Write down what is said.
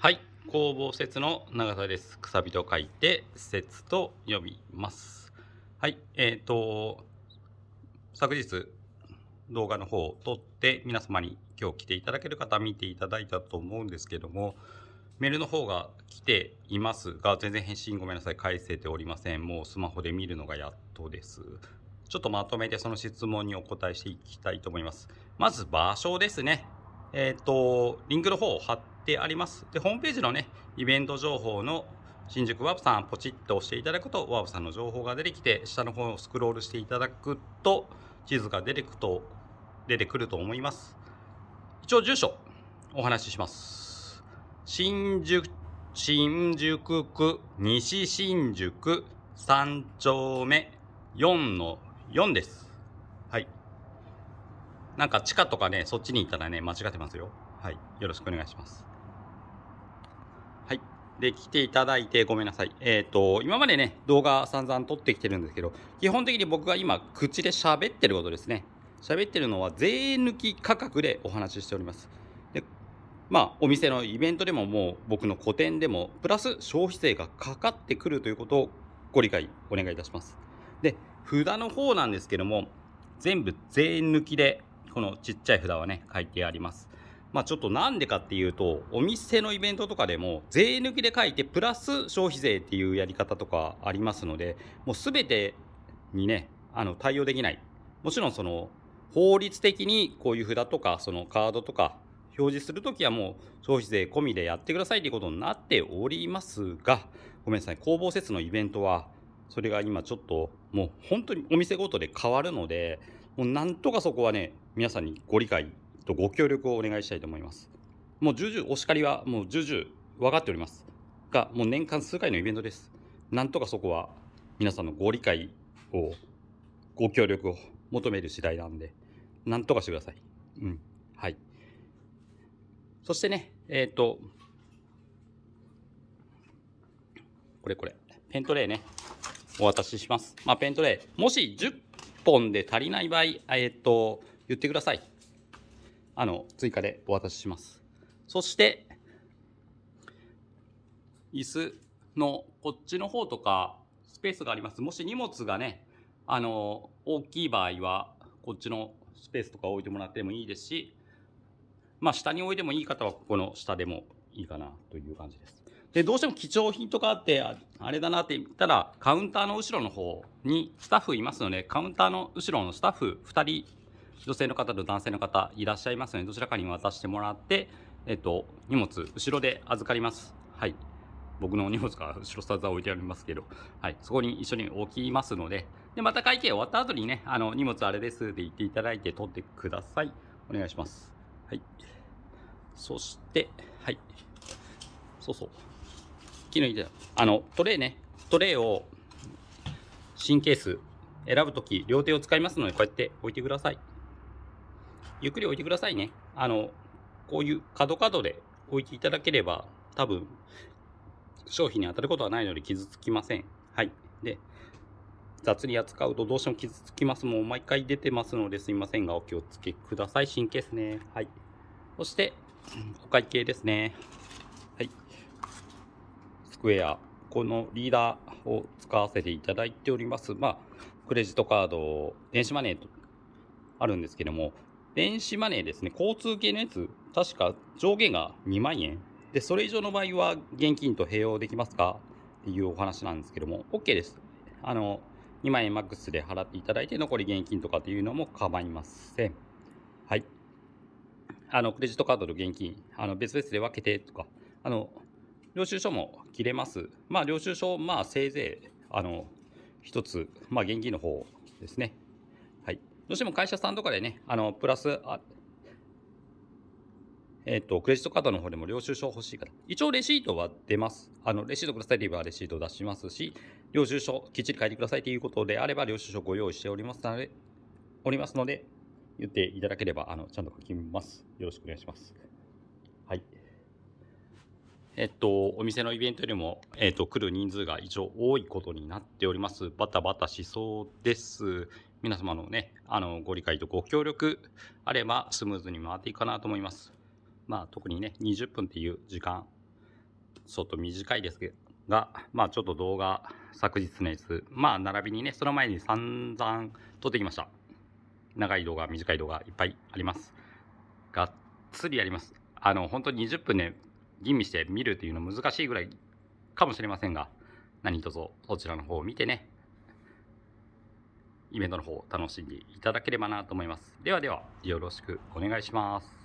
はい工房説の長さですくさびと書いて説と読みますはいえっ、ー、と昨日動画の方を撮って皆様に今日来ていただける方見ていただいたと思うんですけどもメールの方が来ていますが全然返信ごめんなさい返せておりませんもうスマホで見るのがやっとですちょっとまとめてその質問にお答えしていきたいと思いますまず場所ですねえっ、ー、と、リンクの方を貼ってあります。で、ホームページのね、イベント情報の新宿ワープさんポチッと押していただくと、ワープさんの情報が出てきて、下の方をスクロールしていただくと、地図が出てくと、出てくると思います。一応住所、お話しします。新宿、新宿区、西新宿、3丁目、4の4です。なんか地下とかね、そっちに行ったらね、間違ってますよ。はい。よろしくお願いします。はい。で、来ていただいてごめんなさい。えっ、ー、と、今までね、動画散々撮ってきてるんですけど、基本的に僕が今、口で喋ってることですね。喋ってるのは税抜き価格でお話ししております。で、まあ、お店のイベントでももう僕の個展でも、プラス消費税がかかってくるということをご理解お願いいたします。で、札の方なんですけども、全部税抜きでこのちっちゃい札はね、書いてあります。まあちょっとなんでかっていうと、お店のイベントとかでも税抜きで書いて、プラス消費税っていうやり方とかありますので、もうすべてにね、あの対応できない。もちろんその法律的にこういう札とか、そのカードとか表示するときはもう消費税込みでやってくださいということになっておりますが、ごめんなさい、工房施設のイベントは、それが今ちょっともう本当にお店ごとで変わるので、もうなんとかそこはね、皆さんにご理解とご協力をお願いしたいと思います。もう重々お叱りはもう重々分かっております。が、もう年間数回のイベントです。なんとかそこは皆さんのご理解を、ご協力を求める次第なんで、なんとかしてください。うん。はい。そしてね、えっ、ー、と、これこれ、ペントレイね、お渡しします。まあ、ペントレイ、もし10本で足りない場合、えっ、と、言ってください。あの、追加でお渡しします。そして、椅子のこっちの方とか、スペースがあります。もし荷物がね、あの、大きい場合は、こっちのスペースとか置いてもらってもいいですし、まあ、下に置いてもいい方は、ここの下でもいいかなという感じです。で、どうしても貴重品とかあって、あれだなって言ったら、カウンターの後ろの方にスタッフいますので、カウンターの後ろのスタッフ2人、女性の方と男性の方いらっしゃいますので、どちらかに渡してもらって、えっと、荷物、後ろで預かります。はい。僕の荷物が後ろスタ置いてありますけど、はい、そこに一緒に置きますので、で、また会計終わった後にね、あの、荷物あれですって言っていただいて取ってください。お願いします。はい。そして、はい。そうそう。昨日言った。あの、トレイね、トレイを、新ケース選ぶとき、両手を使いますので、こうやって置いてください。ゆっくり置いてくださいね。あの、こういう角角で置いていただければ、多分、商品に当たることはないので傷つきません。はい。で、雑に扱うとどうしても傷つきます。もう毎回出てますのですいませんが、お気をつけください。神経ですね。はい。そして、お会計ですね。スクエア、このリーダーを使わせていただいております。まあ、クレジットカード、電子マネーとあるんですけども、電子マネーですね、交通系のやつ、確か上限が2万円。で、それ以上の場合は現金と併用できますかっていうお話なんですけども、OK です。あの、2万円マックスで払っていただいて、残り現金とかっていうのも構いません。はい。あの、クレジットカードと現金、あの、別々で分けてとか、あの、領収書も切れます。まあ、領収書、まあ、せいぜい、あの、一つ、まあ、現金の方ですね。はい。どうしても会社さんとかでね、あの、プラス、あえっ、ー、と、クレジットカードの方でも領収書欲しい方。一応レシートは出ます。あの、レシートくださいと言えばレシート出しますし、領収書きっちり書いてくださいということであれば、領収書ご用意しておりますので、おりますので、言っていただければ、あの、ちゃんと書きます。よろしくお願いします。えっと、お店のイベントよりも、えっと、来る人数が一応多いことになっております。バタバタしそうです。皆様のね、あの、ご理解とご協力あれば、スムーズに回っていくかなと思います。まあ、特にね、20分っていう時間、ちょっと短いですが、まあ、ちょっと動画、昨日のやつ、まあ、並びにね、その前に散々撮ってきました。長い動画、短い動画、いっぱいあります。がっつりやります。あの、本当に20分ね、吟味して見るというの難しいぐらいかもしれませんが何卒そちらの方を見てねイベントの方を楽しんでいただければなと思いますではではよろしくお願いします